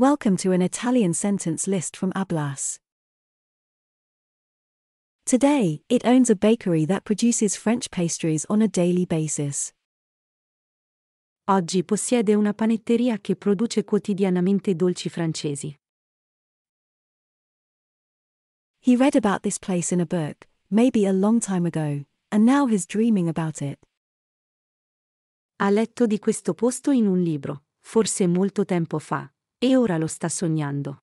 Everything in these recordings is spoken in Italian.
Welcome to an Italian sentence list from Ablas. Today, it owns a bakery that produces French pastries on a daily basis. Oggi possiede una panetteria che produce quotidianamente dolci francesi. He read about this place in a book, maybe a long time ago, and now he's dreaming about it. Ha letto di questo posto in un libro, forse molto tempo fa, E ora lo sta sognando.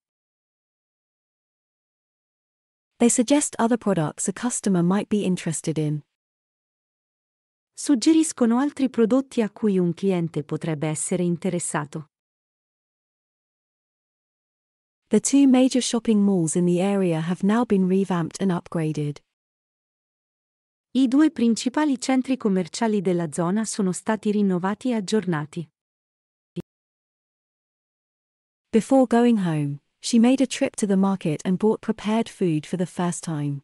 They suggest other products a customer might be interested in. Suggeriscono altri prodotti a cui un cliente potrebbe essere interessato. The two major shopping malls in the area have now been revamped and upgraded. I due principali centri commerciali della zona sono stati rinnovati e aggiornati. Before going home, she made a trip to the market and bought prepared food for the first time.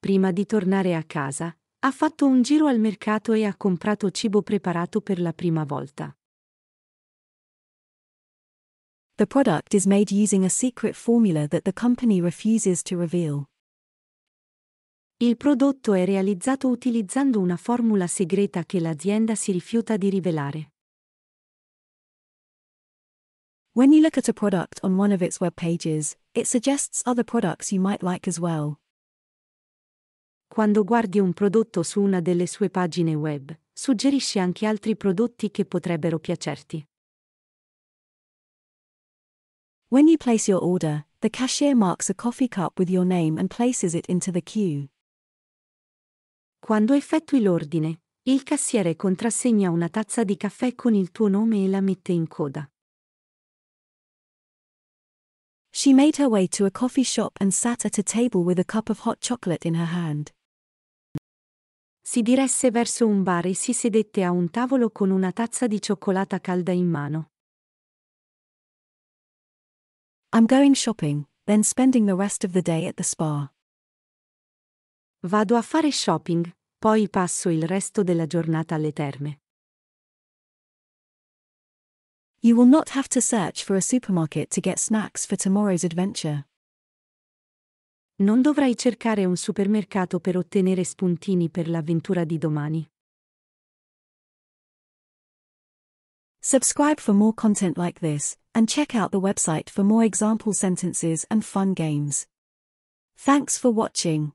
Prima di tornare a casa, ha fatto un giro al mercato e ha comprato cibo preparato per la prima volta. The product is made using a secret formula that the company refuses to reveal. Il prodotto è realizzato utilizzando una formula segreta che l'azienda si rifiuta di rivelare. When you look at a product on one of its web pages, it suggests other products you might like as well. Quando guardi un prodotto su una delle sue pagine web, suggerisce anche altri prodotti che potrebbero piacerti. When you place your order, the cashier marks a coffee cup with your name and places it into the queue. Quando effettui l'ordine, il cassiere contrassegna una tazza di caffè con il tuo nome e la mette in coda. She made her way to a coffee shop and sat at a table with a cup of hot chocolate in her hand. Si diresse verso un bar e si sedette a un tavolo con una tazza di cioccolata calda in mano. I'm going shopping, then spending the rest of the day at the spa. Vado a fare shopping, poi passo il resto della giornata alle terme. You will not have to search for a supermarket to get snacks for tomorrow's adventure. Non dovrai cercare un supermercato per ottenere spuntini per l'avventura di domani. Subscribe for more content like this, and check out the website for more example sentences and fun games. Thanks for watching.